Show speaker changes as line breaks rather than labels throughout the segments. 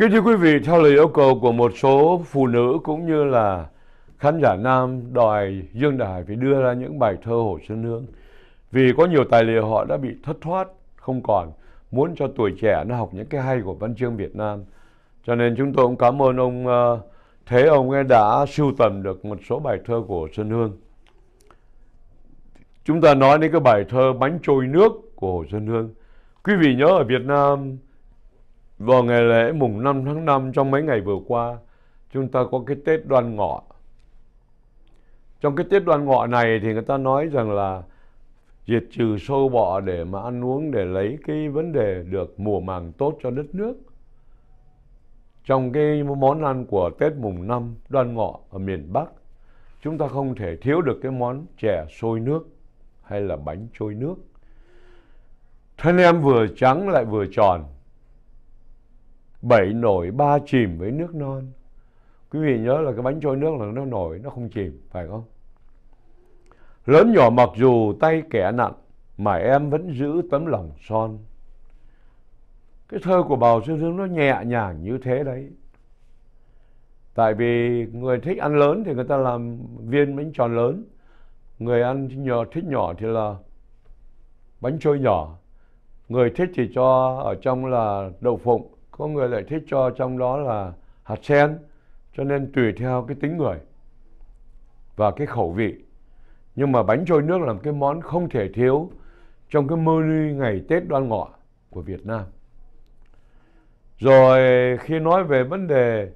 Kính thưa quý vị, theo lời yêu cầu của một số phụ nữ cũng như là khán giả nam đòi Dương Đại phải đưa ra những bài thơ Hồ Xuân Hương. Vì có nhiều tài liệu họ đã bị thất thoát, không còn, muốn cho tuổi trẻ nó học những cái hay của văn chương Việt Nam. Cho nên chúng tôi cũng cảm ơn ông ờ, Thế ông ấy đã sưu tầm được một số bài thơ của Xuân Hương. Chúng ta nói đến cái bài thơ Bánh trôi nước của Hồ Xuân Hương. Quý vị nhớ ở Việt Nam vào ngày lễ mùng 5 tháng 5 trong mấy ngày vừa qua, chúng ta có cái Tết đoan ngọ. Trong cái Tết đoan ngọ này thì người ta nói rằng là diệt trừ sâu bọ để mà ăn uống để lấy cái vấn đề được mùa màng tốt cho đất nước. Trong cái món ăn của Tết mùng 5 đoan ngọ ở miền Bắc, chúng ta không thể thiếu được cái món chè sôi nước hay là bánh trôi nước. Thân em vừa trắng lại vừa tròn, bảy nổi ba chìm với nước non quý vị nhớ là cái bánh trôi nước là nó nổi nó không chìm phải không lớn nhỏ mặc dù tay kẻ nặng mà em vẫn giữ tấm lòng son cái thơ của bào sư dương nó nhẹ nhàng như thế đấy tại vì người thích ăn lớn thì người ta làm viên bánh tròn lớn người ăn nhỏ thích nhỏ thì là bánh trôi nhỏ người thích thì cho ở trong là đậu phụng có người lại thích cho trong đó là hạt sen cho nên tùy theo cái tính người và cái khẩu vị nhưng mà bánh trôi nước là một cái món không thể thiếu trong cái menu ngày Tết đoan ngọ của Việt Nam rồi khi nói về vấn đề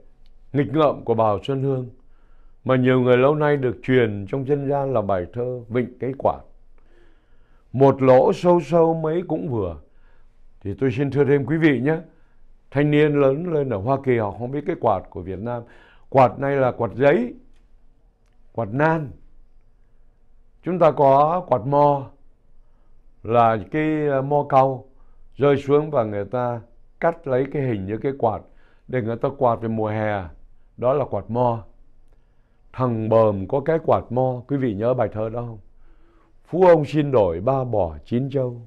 nghịch ngợm của Bảo Xuân Hương mà nhiều người lâu nay được truyền trong dân gian là bài thơ Vịnh Cái Quạt. Một lỗ sâu sâu mấy cũng vừa. Thì tôi xin thưa thêm quý vị nhé thanh niên lớn lên ở Hoa Kỳ họ không biết cái quạt của Việt Nam quạt này là quạt giấy quạt nan chúng ta có quạt mo là cái ờ, mo cau rơi xuống và người ta cắt lấy cái hình như cái quạt để người ta quạt về mùa hè đó là quạt mo thằng bờm có cái quạt mo quý vị nhớ bài thơ đó không phú ông xin đổi ba bò chín châu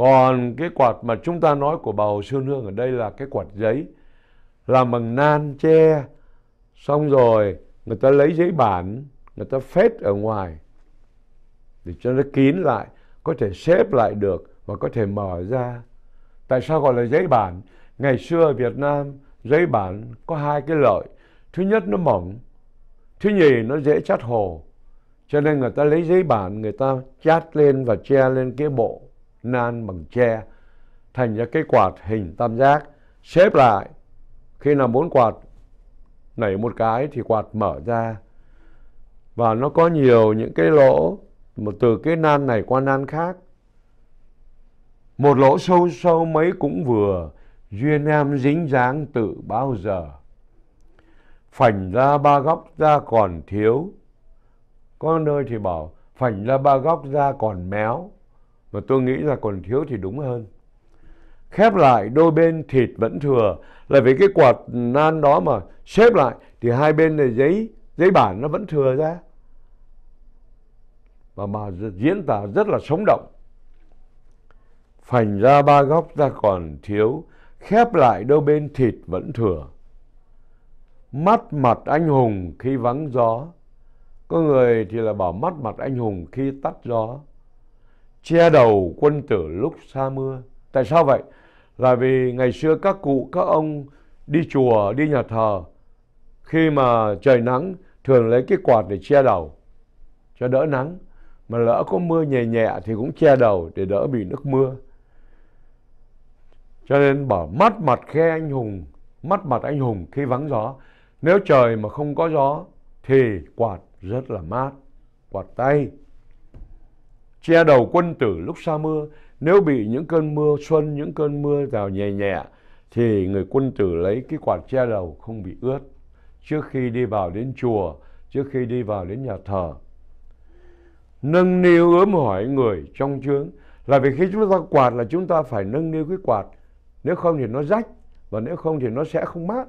còn cái quạt mà chúng ta nói của bà Hồ Xuân Hương ở đây là cái quạt giấy làm bằng nan tre xong rồi người ta lấy giấy bản người ta phết ở ngoài để cho nó kín lại có thể xếp lại được và có thể mở ra tại sao gọi là giấy bản ngày xưa ở Việt Nam giấy bản có hai cái lợi thứ nhất nó mỏng thứ nhì nó dễ chát hồ cho nên người ta lấy giấy bản người ta chát lên và che lên cái bộ nan bằng tre thành ra cái quạt hình tam giác xếp lại khi nào muốn quạt nảy một cái thì quạt mở ra và nó có nhiều những cái lỗ một từ cái nan này qua nan khác một lỗ sâu sâu mấy cũng vừa duyên em dính dáng tự bao giờ phảnh ra ba góc ra còn thiếu có nơi thì bảo phảnh ra ba góc ra còn méo mà tôi nghĩ là còn thiếu thì đúng hơn. Khép lại đôi bên thịt vẫn thừa là vì cái quạt nan đó mà xếp lại thì hai bên này giấy giấy bản nó vẫn thừa ra. Và bà diễn tả rất là sống động. Phành ra ba góc ta còn thiếu, khép lại đôi bên thịt vẫn thừa. Mắt mặt anh hùng khi vắng gió, có người thì là bảo mắt mặt anh hùng khi tắt gió che đầu quân tử lúc xa mưa. Tại sao vậy? Là vì ngày xưa các cụ, các ông đi chùa, đi nhà thờ, khi mà trời nắng thường lấy cái quạt để che đầu cho đỡ nắng. Mà lỡ có mưa nhẹ nhẹ thì cũng che đầu để đỡ bị nước mưa. Cho nên bảo mắt mặt khe anh hùng, mắt mặt anh hùng khi vắng gió. Nếu trời mà không có gió thì quạt rất là mát, quạt tay che đầu quân tử lúc xa mưa nếu bị những cơn mưa xuân những cơn mưa vào nhẹ nhẹ thì người quân tử lấy cái quạt che đầu không bị ướt trước khi đi vào đến chùa trước khi đi vào đến nhà thờ nâng niu ướm hỏi người trong chướng là vì khi chúng ta quạt là chúng ta phải nâng niu cái quạt nếu không thì nó rách và nếu không thì nó sẽ không mát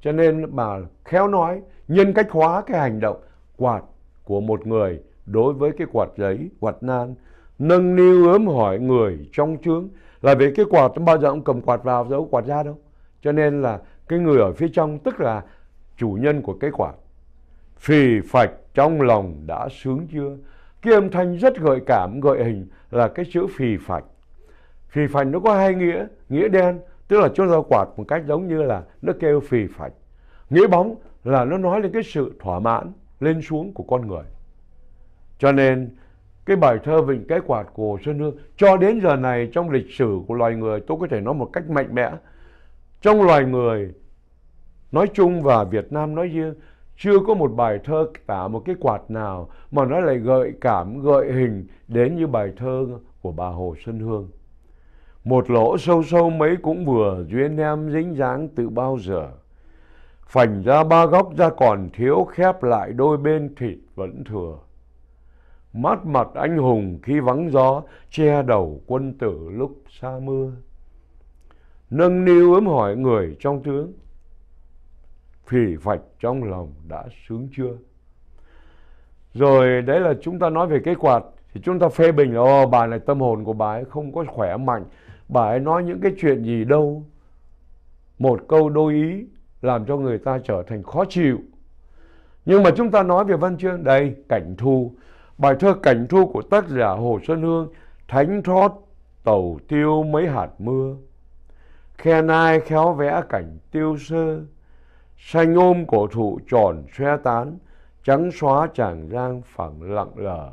cho nên bà khéo nói nhân cách hóa cái hành động quạt của một người đối với cái quạt giấy, quạt nan, nâng niu ướm hỏi người trong trướng là về cái quạt bao giờ cũng cầm quạt vào giấu quạt ra đâu. Cho nên là cái người ở phía trong tức là chủ nhân của cái quạt. Phì phạch trong lòng đã sướng chưa? Cái âm thanh rất gợi cảm, gợi hình là cái chữ phì phạch. Phì phạch nó có hai nghĩa, nghĩa đen tức là chúng ta quạt một cách giống như là nó kêu phì phạch. Nghĩa bóng là nó nói lên cái sự thỏa mãn lên xuống của con người. Cho nên cái bài thơ Vịnh Cái Quạt của Xuân Hương cho đến giờ này trong lịch sử của loài người tôi có thể nói một cách mạnh mẽ. Trong loài người nói chung và Việt Nam nói riêng chưa có một bài thơ tả một cái quạt nào mà nó lại gợi cảm, gợi hình đến như bài thơ của bà Hồ Xuân Hương. Một lỗ sâu sâu mấy cũng vừa, duyên em dính dáng từ bao giờ. Phành ra ba góc ra còn thiếu khép lại đôi bên thịt vẫn thừa mát mặt anh hùng khi vắng gió che đầu quân tử lúc xa mưa nâng niu ấm hỏi người trong tướng phì phạch trong lòng đã sướng chưa rồi đấy là chúng ta nói về cái quạt thì chúng ta phê bình là Ồ, bà này tâm hồn của bà ấy không có khỏe mạnh bà ấy nói những cái chuyện gì đâu một câu đôi ý làm cho người ta trở thành khó chịu nhưng mà chúng ta nói về văn chương đây cảnh thu Bài thơ Cảnh Thu của tác giả Hồ Xuân Hương thánh thót tàu tiêu mấy hạt mưa. Khen ai khéo vẽ cảnh tiêu sơ, xanh ôm cổ thụ tròn xe tán, trắng xóa tràng giang phẳng lặng lờ.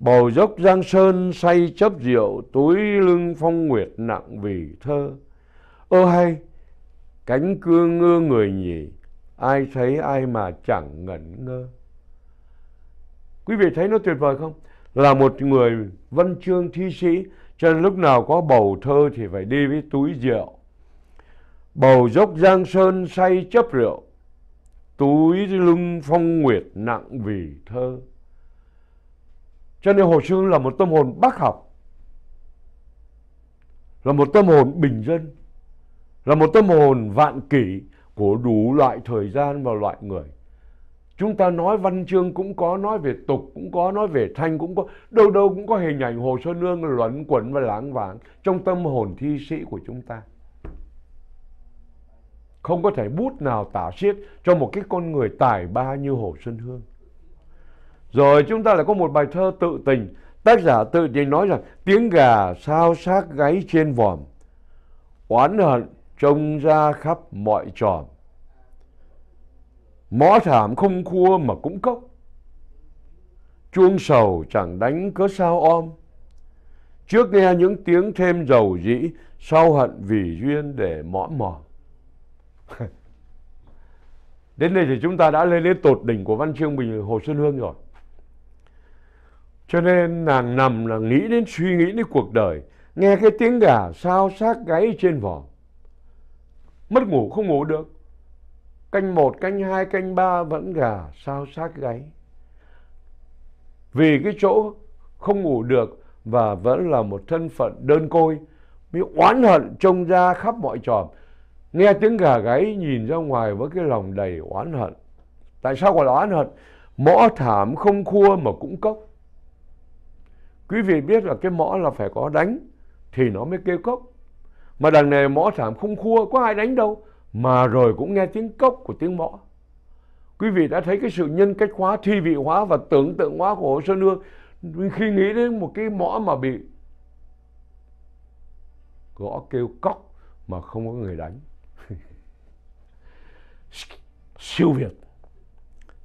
Bầu dốc giang sơn say chấp rượu, túi lưng phong nguyệt nặng vì thơ. Ơ hay, cánh cương ngơ người nhỉ, ai thấy ai mà chẳng ngẩn ngơ. Quý vị thấy nó tuyệt vời không? Là một người văn chương thi sĩ cho nên lúc nào có bầu thơ thì phải đi với túi rượu. Bầu dốc giang sơn say chấp rượu, túi lưng phong nguyệt nặng vì thơ. Cho nên Hồ Sương là một tâm hồn bác học, là một tâm hồn bình dân, là một tâm hồn vạn kỷ của đủ loại thời gian và loại người chúng ta nói văn chương cũng có nói về tục cũng có nói về thanh cũng có đâu đâu cũng có hình ảnh hồ xuân hương luẩn quẩn và lãng vãng trong tâm hồn thi sĩ của chúng ta không có thể bút nào tả xiết cho một cái con người tài ba như hồ xuân hương rồi chúng ta lại có một bài thơ tự tình tác giả tự tình nói rằng tiếng gà sao sát gáy trên vòm oán hận trông ra khắp mọi tròn Mõ thảm không cua mà cũng cốc Chuông sầu chẳng đánh cớ sao om Trước nghe những tiếng thêm dầu dĩ Sau hận vì duyên để mõ mò Đến đây thì chúng ta đã lên đến tột đỉnh của Văn Chương Bình Hồ Xuân Hương rồi Cho nên nàng nằm là nghĩ đến suy nghĩ đến cuộc đời Nghe cái tiếng gà sao sát gáy trên vỏ Mất ngủ không ngủ được Canh một canh hai canh ba vẫn gà sao sát gáy. Vì cái chỗ không ngủ được và vẫn là một thân phận đơn côi, mới oán hận trông ra khắp mọi tròm. Nghe tiếng gà gáy nhìn ra ngoài với cái lòng đầy oán hận. Tại sao gọi là oán hận? Mõ thảm không khua mà cũng cốc. Quý vị biết là cái mõ là phải có đánh thì nó mới kêu cốc. Mà đằng này mõ thảm không khua có ai đánh đâu mà rồi cũng nghe tiếng cốc của tiếng mõ quý vị đã thấy cái sự nhân cách hóa thi vị hóa và tưởng tượng hóa của hồ sơn hương khi nghĩ đến một cái mõ mà bị gõ kêu cốc mà không có người đánh siêu việt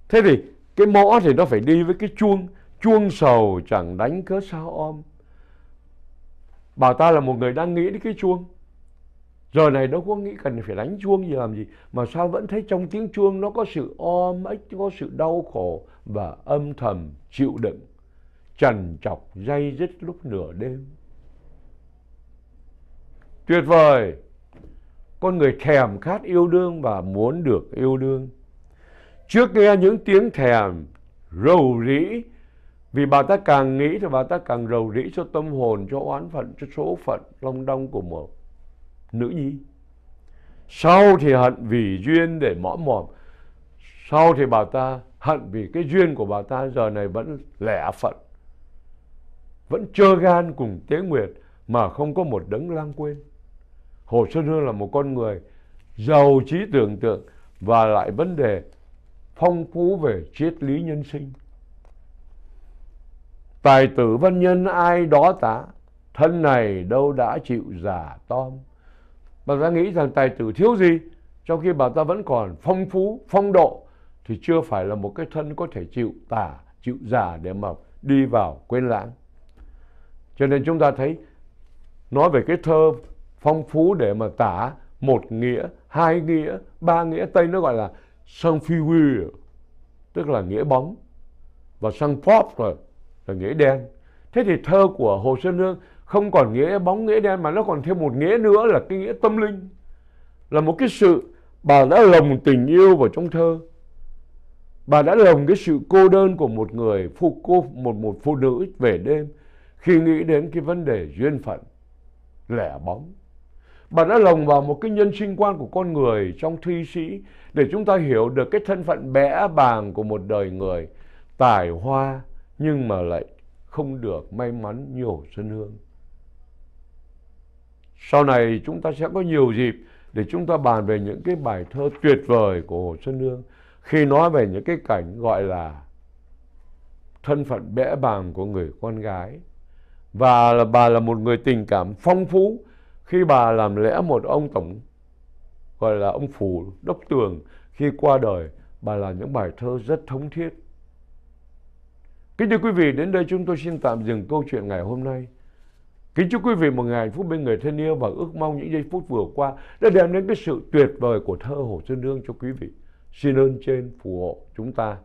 thế thì cái mõ thì nó phải đi với cái chuông chuông sầu chẳng đánh cớ sao om bà ta là một người đang nghĩ đến cái chuông Giờ này đâu có nghĩ cần phải đánh chuông gì làm gì Mà sao vẫn thấy trong tiếng chuông nó có sự om ếch, có sự đau khổ Và âm thầm chịu đựng Trần trọc dây dứt lúc nửa đêm Tuyệt vời Con người thèm khát yêu đương và muốn được yêu đương Trước nghe những tiếng thèm rầu rĩ vì bà ta càng nghĩ thì bà ta càng rầu rĩ cho tâm hồn, cho oán phận, cho số phận long đong của một nữ nhi sau thì hận vì duyên để mõm mòm sau thì bà ta hận vì cái duyên của bà ta giờ này vẫn lẻ phận vẫn trơ gan cùng tế nguyệt mà không có một đấng lang quên hồ xuân hương là một con người giàu trí tưởng tượng và lại vấn đề phong phú về triết lý nhân sinh tài tử văn nhân ai đó tả thân này đâu đã chịu giả tom bà ta nghĩ rằng tài tử thiếu gì trong khi bà ta vẫn còn phong phú phong độ thì chưa phải là một cái thân có thể chịu tả chịu giả để mà đi vào quên lãng cho nên chúng ta thấy nói về cái thơ phong phú để mà tả một nghĩa hai nghĩa ba nghĩa tây nó gọi là sang phi tức là nghĩa bóng và sang pop rồi là nghĩa đen thế thì thơ của hồ xuân hương không còn nghĩa bóng nghĩa đen mà nó còn thêm một nghĩa nữa là cái nghĩa tâm linh là một cái sự bà đã lồng tình yêu vào trong thơ bà đã lồng cái sự cô đơn của một người phụ cô một một phụ nữ về đêm khi nghĩ đến cái vấn đề duyên phận lẻ bóng bà đã lồng vào một cái nhân sinh quan của con người trong thi sĩ để chúng ta hiểu được cái thân phận bẽ bàng của một đời người tài hoa nhưng mà lại không được may mắn như Hồ Xuân Hương. Sau này chúng ta sẽ có nhiều dịp để chúng ta bàn về những cái bài thơ tuyệt vời của Hồ Xuân Hương khi nói về những cái cảnh gọi là thân phận bẽ bàng của người con gái và là bà là một người tình cảm phong phú khi bà làm lẽ một ông tổng gọi là ông phủ đốc tường khi qua đời bà là những bài thơ rất thống thiết kính thưa quý vị đến đây chúng tôi xin tạm dừng câu chuyện ngày hôm nay Kính chúc quý vị một ngày phút bên người thân yêu và ước mong những giây phút vừa qua đã đem đến cái sự tuyệt vời của thơ Hồ Xuân Hương cho quý vị. Xin ơn trên phù hộ chúng ta.